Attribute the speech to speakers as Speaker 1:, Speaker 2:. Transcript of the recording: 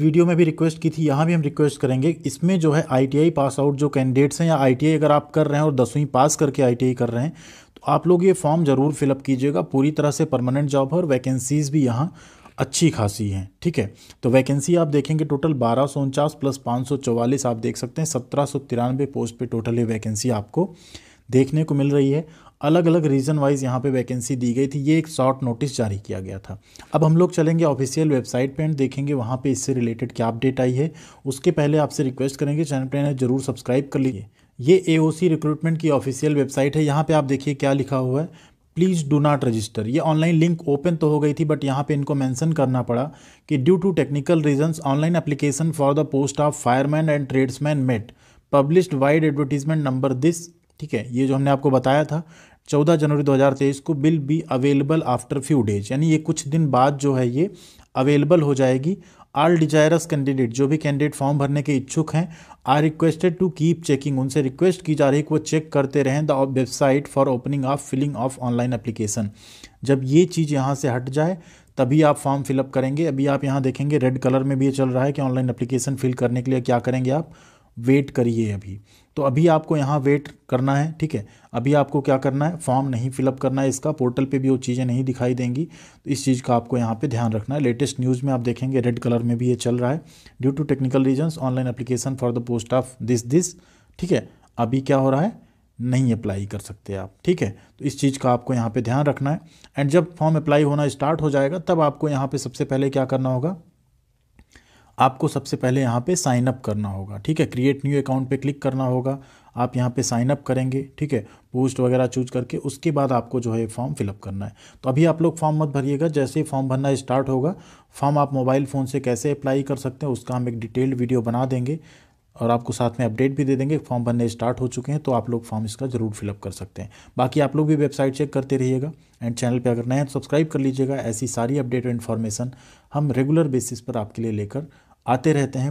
Speaker 1: video में भी request की थी यहाँ भी हम रिक्वेस्ट करेंगे इसमें जो है आईटीआई पास आउट जो कैंडिडेट्स हैं या आईटीआई अगर आप कर रहे हैं और दसवीं पास करके आईटीआई कर रहे हैं तो आप लोग ये फॉर्म ज़रूर फिलअप कीजिएगा पूरी तरह से परमानेंट जॉब और वैकेंसीज़ भी यहाँ अच्छी खासी हैं ठीक है तो वैकेंसी आप देखेंगे टोटल बारह सौ उनचास प्लस पाँच सौ चौवालीस आप देख सकते हैं सत्रह सौ तिरानवे पोस्ट पर टोटल ये वैकेंसी आपको देखने को मिल रही है अलग अलग रीज़न वाइज यहाँ पे वैकेंसी दी गई थी ये एक शॉर्ट नोटिस जारी किया गया था अब हम लोग चलेंगे ऑफिशियल वेबसाइट पे एंड देखेंगे वहाँ पे इससे रिलेटेड क्या अपडेट आई है उसके पहले आपसे रिक्वेस्ट करेंगे चैनल पर जरूर सब्सक्राइब कर लीजिए ये ए रिक्रूटमेंट की ऑफिशियल वेबसाइट है यहाँ पर आप देखिए क्या लिखा हुआ है प्लीज़ डू नॉट रजिस्टर ये ऑनलाइन लिंक ओपन तो हो गई थी बट यहाँ पे इनको मेंशन करना पड़ा कि due to technical reasons online application for the post of fireman and tradesman mate published vide advertisement number this ठीक है ये जो हमने आपको बताया था चौदह जनवरी तेईस को will be available after few days यानी ये कुछ दिन बाद जो है ये अवेलेबल हो जाएगी आल डिजायरस कैंडिडेट जो भी कैंडिडेट फॉर्म भरने के इच्छुक हैं are requested to keep checking उनसे रिक्वेस्ट की जा रही है कि वो चेक करते रहें the website for opening of filling of online application जब ये चीज़ यहाँ से हट जाए तभी आप फॉर्म फिलअप करेंगे अभी आप यहाँ देखेंगे रेड कलर में भी ये चल रहा है कि ऑनलाइन एप्लीकेशन फिल करने के लिए क्या करेंगे आप वेट करिए अभी तो अभी आपको यहाँ वेट करना है ठीक है अभी आपको क्या करना है फॉर्म नहीं फिलअप करना है इसका पोर्टल पे भी वो चीज़ें नहीं दिखाई देंगी तो इस चीज़ का आपको यहाँ पे ध्यान रखना है लेटेस्ट न्यूज़ में आप देखेंगे रेड कलर में भी ये चल रहा है due to technical reasons online application for the post of this this ठीक है अभी क्या हो रहा है नहीं अप्लाई कर सकते आप ठीक है तो इस चीज़ का आपको यहाँ पर ध्यान रखना है एंड जब फॉर्म अप्लाई होना स्टार्ट हो जाएगा तब आपको यहाँ पर सबसे पहले क्या करना होगा आपको सबसे पहले यहाँ पे साइन अप करना होगा ठीक है क्रिएट न्यू अकाउंट पे क्लिक करना होगा आप यहाँ पे साइन अप करेंगे ठीक है पोस्ट वगैरह चूज करके उसके बाद आपको जो है फॉर्म फिलअप करना है तो अभी आप लोग फॉर्म मत भरिएगा जैसे ही फॉर्म भरना स्टार्ट होगा फॉर्म आप मोबाइल फ़ोन से कैसे अप्लाई कर सकते हैं उसका हम एक डिटेल्ड वीडियो बना देंगे और आपको साथ में अपडेट भी दे देंगे फॉर्म भरने स्टार्ट हो चुके हैं तो आप लोग फॉर्म इसका ज़रूर फिलअप कर सकते हैं बाकी आप लोग भी वेबसाइट चेक करते रहिएगा एंड चैनल पे अगर नए हैं तो सब्सक्राइब कर लीजिएगा ऐसी सारी अपडेट और इन्फॉर्मेशन हम रेगुलर बेसिस पर आपके लिए लेकर आते रहते हैं